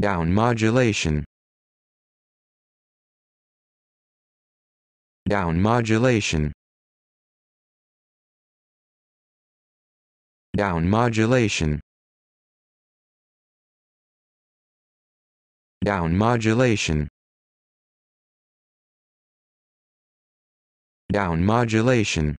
down modulation down modulation down modulation down modulation down modulation